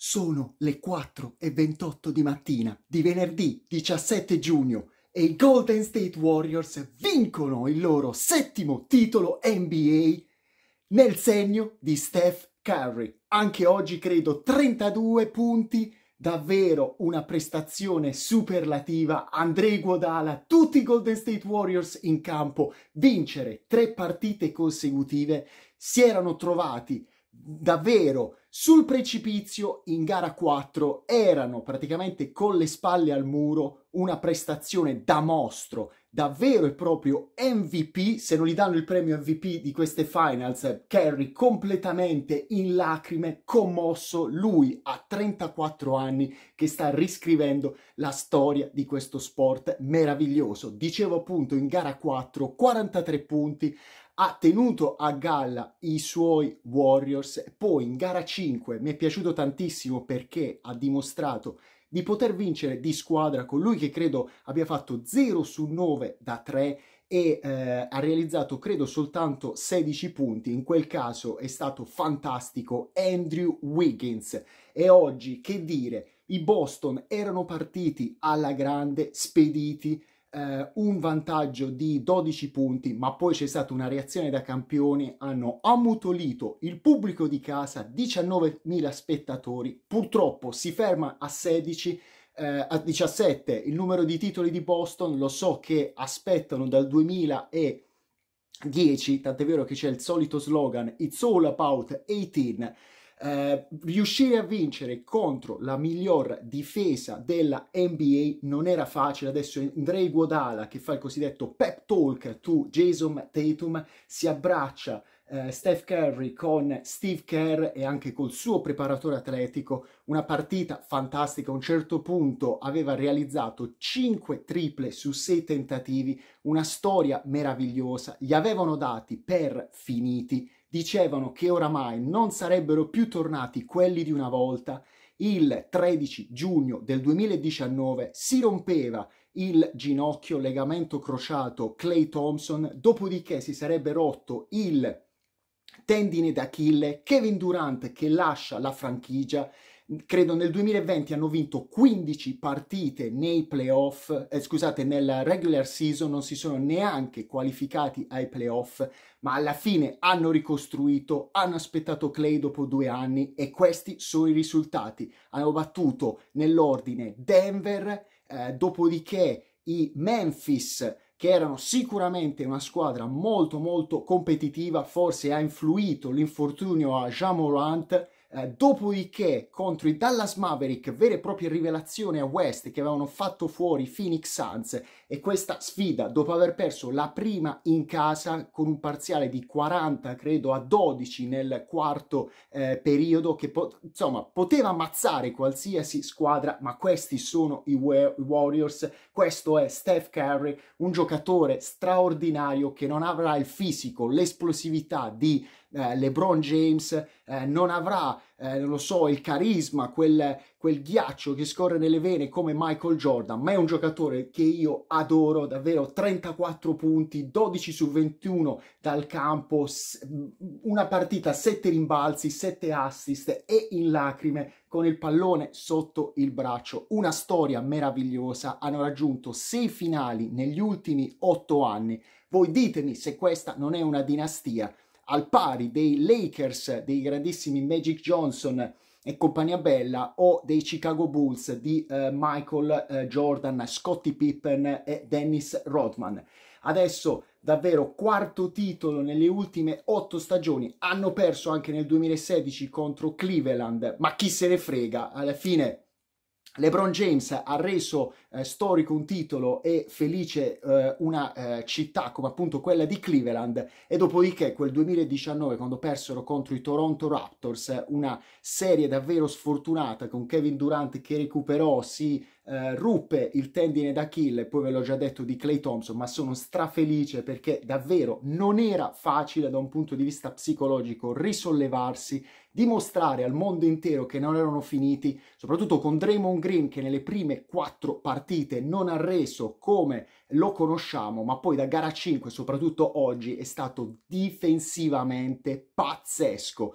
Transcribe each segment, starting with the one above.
Sono le 4 e 28 di mattina di venerdì 17 giugno e i Golden State Warriors vincono il loro settimo titolo NBA nel segno di Steph Curry. Anche oggi credo 32 punti, davvero una prestazione superlativa. Andrei Guadala, tutti i Golden State Warriors in campo, vincere tre partite consecutive, si erano trovati davvero sul precipizio in gara 4 erano praticamente con le spalle al muro una prestazione da mostro, davvero e proprio MVP, se non gli danno il premio MVP di queste finals, Kerry completamente in lacrime, commosso, lui a 34 anni che sta riscrivendo la storia di questo sport meraviglioso. Dicevo appunto in gara 4, 43 punti, ha tenuto a galla i suoi Warriors, poi in gara 5 mi è piaciuto tantissimo perché ha dimostrato di poter vincere di squadra con lui che credo abbia fatto 0 su 9 da 3 e eh, ha realizzato credo soltanto 16 punti, in quel caso è stato fantastico Andrew Wiggins e oggi che dire, i Boston erano partiti alla grande, spediti, eh, un vantaggio di 12 punti, ma poi c'è stata una reazione da campioni, hanno ammutolito il pubblico di casa, 19.000 spettatori, purtroppo si ferma a 16, eh, a 17 il numero di titoli di Boston, lo so che aspettano dal 2010, tant'è vero che c'è il solito slogan It's all about 18, eh, riuscire a vincere contro la miglior difesa della NBA non era facile. Adesso Andrei Guadala, che fa il cosiddetto pep talk to Jason Tatum, si abbraccia Uh, Steph Curry con Steve Kerr e anche col suo preparatore atletico, una partita fantastica. A un certo punto aveva realizzato 5 triple su 6 tentativi, una storia meravigliosa. Gli avevano dati per finiti dicevano che oramai non sarebbero più tornati quelli di una volta, il 13 giugno del 2019 si rompeva il ginocchio legamento crociato Clay Thompson, dopodiché si sarebbe rotto il tendine d'Achille, Kevin Durant che lascia la franchigia credo nel 2020 hanno vinto 15 partite nei playoff, eh, scusate, nella regular season, non si sono neanche qualificati ai playoff, ma alla fine hanno ricostruito, hanno aspettato Clay dopo due anni e questi sono i risultati. Hanno battuto nell'ordine Denver, eh, dopodiché i Memphis, che erano sicuramente una squadra molto molto competitiva, forse ha influito l'infortunio a Jean Morant, eh, dopodiché contro i Dallas Maverick, vera e propria rivelazione a West che avevano fatto fuori Phoenix Suns e questa sfida dopo aver perso la prima in casa con un parziale di 40 credo a 12 nel quarto eh, periodo che po- insomma poteva ammazzare qualsiasi squadra ma questi sono i wa- Warriors, questo è Steph Curry, un giocatore straordinario che non avrà il fisico, l'esplosività di eh, LeBron James eh, non avrà, eh, non lo so, il carisma, quel, quel ghiaccio che scorre nelle vene come Michael Jordan, ma è un giocatore che io adoro davvero, 34 punti, 12 su 21 dal campo, una partita, 7 rimbalzi, 7 assist e in lacrime con il pallone sotto il braccio. Una storia meravigliosa, hanno raggiunto 6 finali negli ultimi 8 anni. Voi ditemi se questa non è una dinastia al pari dei Lakers, dei grandissimi Magic Johnson e compagnia bella, o dei Chicago Bulls di eh, Michael eh, Jordan, Scottie Pippen e Dennis Rodman. Adesso davvero quarto titolo nelle ultime otto stagioni, hanno perso anche nel 2016 contro Cleveland, ma chi se ne frega, alla fine LeBron James ha reso eh, storico un titolo e felice eh, una eh, città come appunto quella di Cleveland e dopodiché quel 2019 quando persero contro i Toronto Raptors una serie davvero sfortunata con Kevin Durant che recuperò, si eh, ruppe il tendine d'Achille, poi ve l'ho già detto di Clay Thompson, ma sono strafelice perché davvero non era facile da un punto di vista psicologico risollevarsi, dimostrare al mondo intero che non erano finiti, soprattutto con Draymond Green che nelle prime quattro partite non ha reso come lo conosciamo, ma poi da gara 5, soprattutto oggi, è stato difensivamente pazzesco,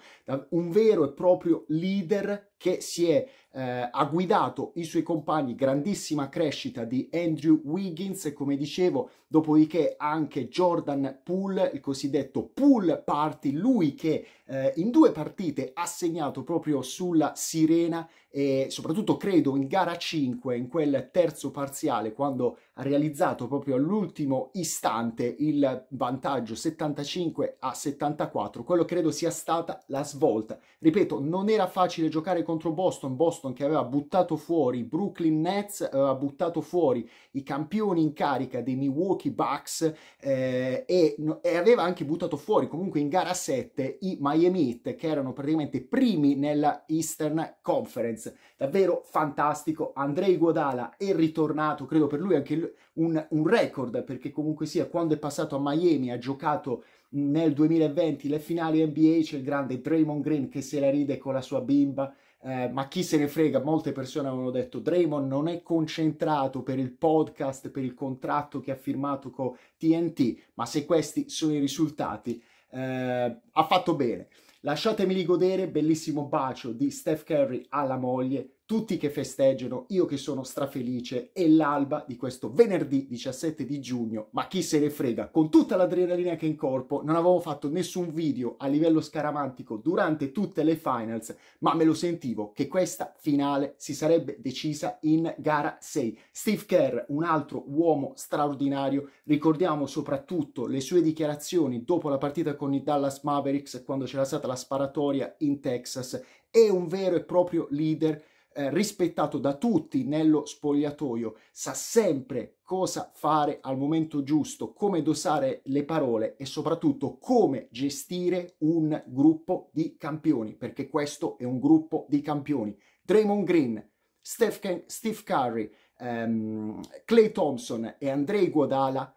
un vero e proprio leader che si è eh, ha guidato i suoi compagni, grandissima crescita di Andrew Wiggins come dicevo, dopodiché anche Jordan Poole, il cosiddetto Poole Party, lui che eh, in due partite ha segnato proprio sulla sirena e soprattutto credo in gara 5, in quel terzo parziale, quando ha realizzato proprio all'ultimo istante il vantaggio 75 a 74, quello credo sia stata la svolta. Ripeto, non era facile giocare contro Boston, Boston Boston che aveva buttato fuori i Brooklyn Nets, aveva buttato fuori i campioni in carica dei Milwaukee Bucks eh, e, e, aveva anche buttato fuori comunque in gara 7 i Miami Heat che erano praticamente primi nella Eastern Conference. Davvero fantastico, Andrei Guadala è ritornato, credo per lui anche un, un record perché comunque sia quando è passato a Miami ha giocato nel 2020 le finali NBA c'è il grande Draymond Green che se la ride con la sua bimba, eh, ma chi se ne frega, molte persone avevano detto Draymond non è concentrato per il podcast, per il contratto che ha firmato con TNT, ma se questi sono i risultati, eh, ha fatto bene. Lasciatemi godere, bellissimo bacio di Steph Curry alla moglie, tutti che festeggiano, io che sono strafelice, è l'alba di questo venerdì 17 di giugno, ma chi se ne frega, con tutta l'adrenalina che è in corpo, non avevo fatto nessun video a livello scaramantico durante tutte le finals, ma me lo sentivo che questa finale si sarebbe decisa in gara 6. Steve Kerr, un altro uomo straordinario, ricordiamo soprattutto le sue dichiarazioni dopo la partita con i Dallas Mavericks quando c'era stata la sparatoria in Texas, è un vero e proprio leader eh, rispettato da tutti nello spogliatoio, sa sempre cosa fare al momento giusto, come dosare le parole e soprattutto come gestire un gruppo di campioni, perché questo è un gruppo di campioni. Draymond Green, Steph, Steve Curry, ehm, Clay Thompson e Andrei Guadala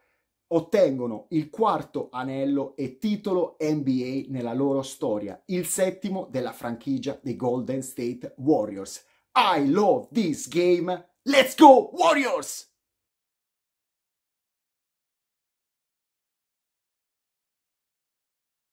ottengono il quarto anello e titolo NBA nella loro storia, il settimo della franchigia dei Golden State Warriors. I love this game. Let's go, Warriors!